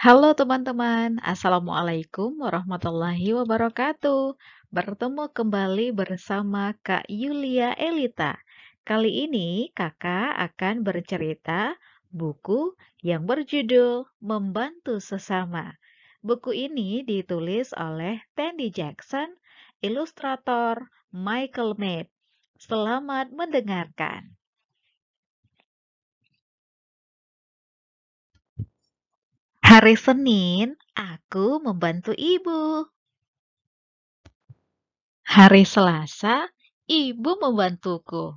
Halo teman-teman, Assalamualaikum warahmatullahi wabarakatuh. Bertemu kembali bersama Kak Yulia Elita. Kali ini kakak akan bercerita buku yang berjudul Membantu Sesama. Buku ini ditulis oleh Tandy Jackson, ilustrator Michael Mead. Selamat mendengarkan. Hari Senin, aku membantu ibu. Hari Selasa, ibu membantuku.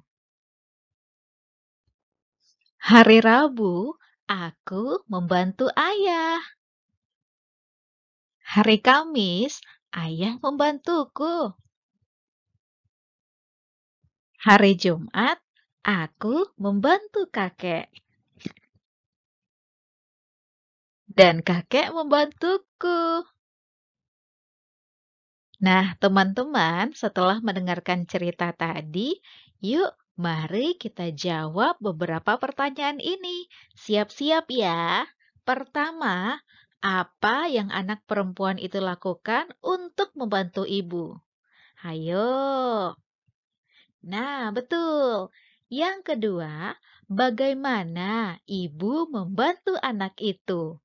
Hari Rabu, aku membantu ayah. Hari Kamis, ayah membantuku. Hari Jumat, aku membantu kakek dan kakek membantuku. Nah, teman-teman, setelah mendengarkan cerita tadi, yuk mari kita jawab beberapa pertanyaan ini. Siap-siap ya. Pertama, apa yang anak perempuan itu lakukan untuk membantu ibu? Ayo. Nah, betul. Yang kedua, bagaimana ibu membantu anak itu?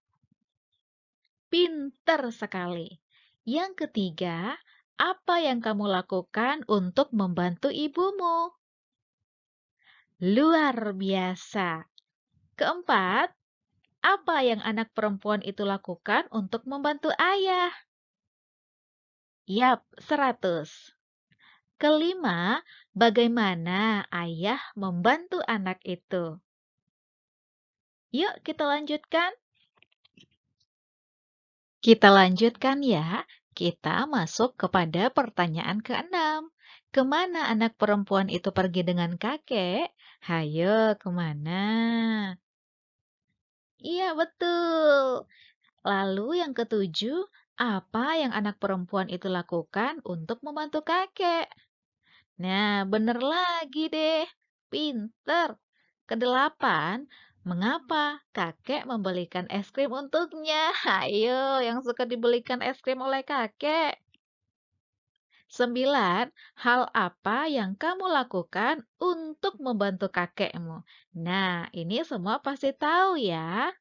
Pinter sekali. Yang ketiga, apa yang kamu lakukan untuk membantu ibumu? Luar biasa. Keempat, apa yang anak perempuan itu lakukan untuk membantu ayah? Yap, seratus. Kelima, bagaimana ayah membantu anak itu? Yuk kita lanjutkan. Kita lanjutkan ya. Kita masuk kepada pertanyaan keenam. Kemana anak perempuan itu pergi dengan kakek? Hayo, kemana? Iya, betul. Lalu yang ketujuh, apa yang anak perempuan itu lakukan untuk membantu kakek? Nah, bener lagi deh. Pinter. Kedelapan, Mengapa kakek membelikan es krim untuknya? Ayo, yang suka dibelikan es krim oleh kakek. Sembilan, Hal apa yang kamu lakukan untuk membantu kakekmu? Nah, ini semua pasti tahu ya.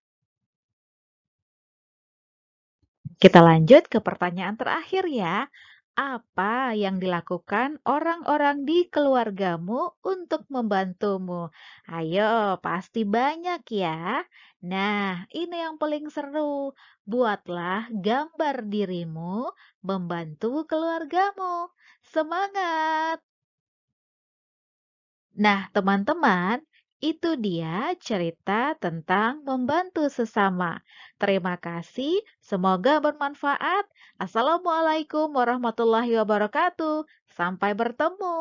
Kita lanjut ke pertanyaan terakhir ya. Apa yang dilakukan orang-orang di keluargamu untuk membantumu? Ayo, pasti banyak ya. Nah, ini yang paling seru. Buatlah gambar dirimu membantu keluargamu. Semangat! Nah, teman-teman, itu dia cerita tentang membantu sesama. Terima kasih, semoga bermanfaat. Assalamualaikum warahmatullahi wabarakatuh. Sampai bertemu.